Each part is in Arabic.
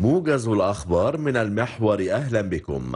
موجز الأخبار من المحور أهلا بكم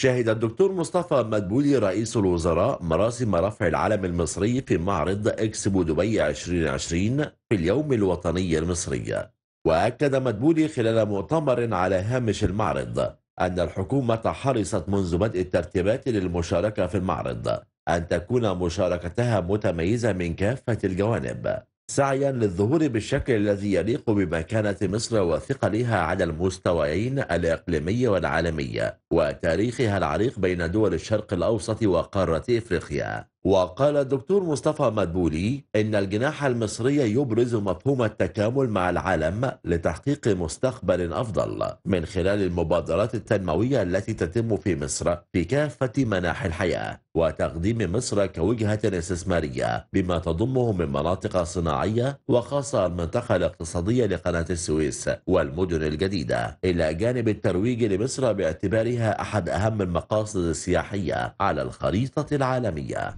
شهد الدكتور مصطفى مدبولي رئيس الوزراء مراسم رفع العلم المصري في معرض اكسبو دبي 2020 في اليوم الوطني المصري وأكد مدبولي خلال مؤتمر على هامش المعرض أن الحكومة حرصت منذ بدء الترتيبات للمشاركة في المعرض أن تكون مشاركتها متميزة من كافة الجوانب سعيا للظهور بالشكل الذي يليق بمكانة مصر وثقلها على المستويين الإقليمي والعالمي وتاريخها العريق بين دول الشرق الأوسط وقارة إفريقيا وقال الدكتور مصطفى مدبولي إن الجناح المصري يبرز مفهوم التكامل مع العالم لتحقيق مستقبل أفضل من خلال المبادرات التنموية التي تتم في مصر في كافة مناحي الحياة وتقديم مصر كوجهة استثمارية بما تضمه من مناطق صناعية وخاصة المنطقة الاقتصادية لقناة السويس والمدن الجديدة إلى جانب الترويج لمصر باعتبارها أحد أهم المقاصد السياحية على الخريطة العالمية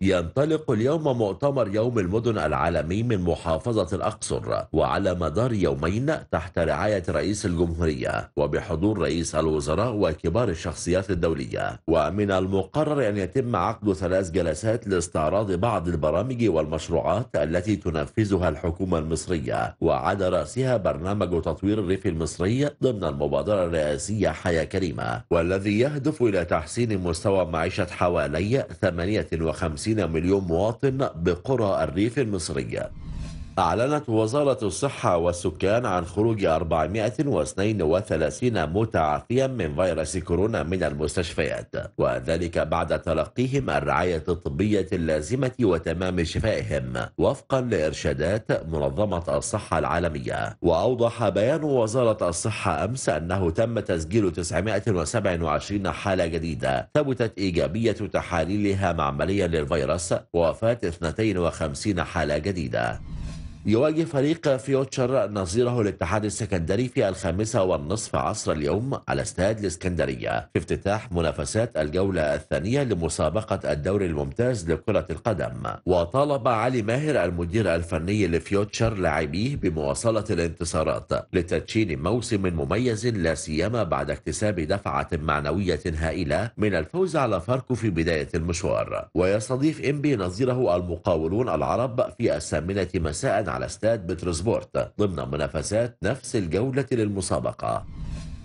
ينطلق اليوم مؤتمر يوم المدن العالمي من محافظة الأقصر وعلى مدار يومين تحت رعاية رئيس الجمهورية وبحضور رئيس الوزراء وكبار الشخصيات الدولية ومن المقرر أن يتم عقد ثلاث جلسات لاستعراض بعض البرامج والمشروعات التي تنفذها الحكومة المصرية وعلى رأسها برنامج تطوير الريف المصري ضمن المبادرة الرئاسية حياة كريمة والذي يهدف إلى تحسين مستوى معيشة حوالي 58 مليون مواطن بقرى الريف المصرية أعلنت وزارة الصحة والسكان عن خروج 432 متعافيا من فيروس كورونا من المستشفيات وذلك بعد تلقيهم الرعاية الطبية اللازمة وتمام شفائهم وفقا لإرشادات منظمة الصحة العالمية وأوضح بيان وزارة الصحة أمس أنه تم تسجيل 927 حالة جديدة ثبتت إيجابية تحاليلها معمليا للفيروس ووفاة 52 حالة جديدة يواجه فريق فيوتشر نظيره الاتحاد السكندري في الخامسة والنصف عصر اليوم على استاد الاسكندرية في افتتاح منافسات الجولة الثانية لمسابقة الدوري الممتاز لكرة القدم وطالب علي ماهر المدير الفني لفيوتشر لاعبيه بمواصلة الانتصارات لتدشين موسم مميز لا سيما بعد اكتساب دفعة معنوية هائلة من الفوز على فاركو في بداية المشوار ويستضيف إنبي نظيره المقاولون العرب في الثامنة مساء على استاد بترسبورت ضمن منافسات نفس الجولة للمسابقة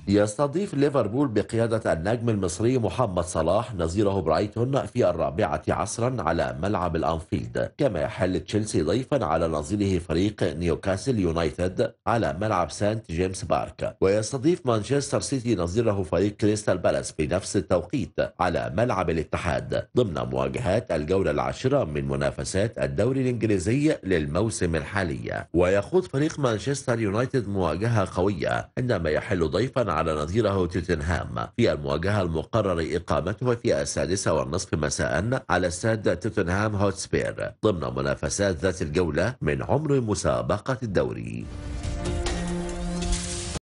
يستضيف ليفربول بقيادة النجم المصري محمد صلاح نظيره برايتون في الرابعة عصرا على ملعب الأنفيلد كما يحل تشيلسي ضيفا على نظيره فريق نيوكاسل يونايتد على ملعب سانت جيمس بارك ويستضيف مانشستر سيتي نظيره فريق كريستال بالاس في نفس التوقيت على ملعب الاتحاد ضمن مواجهات الجولة العاشرة من منافسات الدوري الإنجليزي للموسم الحالي ويخوض فريق مانشستر يونايتد مواجهة قوية عندما يحل ضيفا على نظيره توتنهام في المواجهة المقرر إقامتها في السادسة والنصف مساء على استاد توتنهام هوتسبير ضمن منافسات ذات الجولة من عمر مسابقة الدوري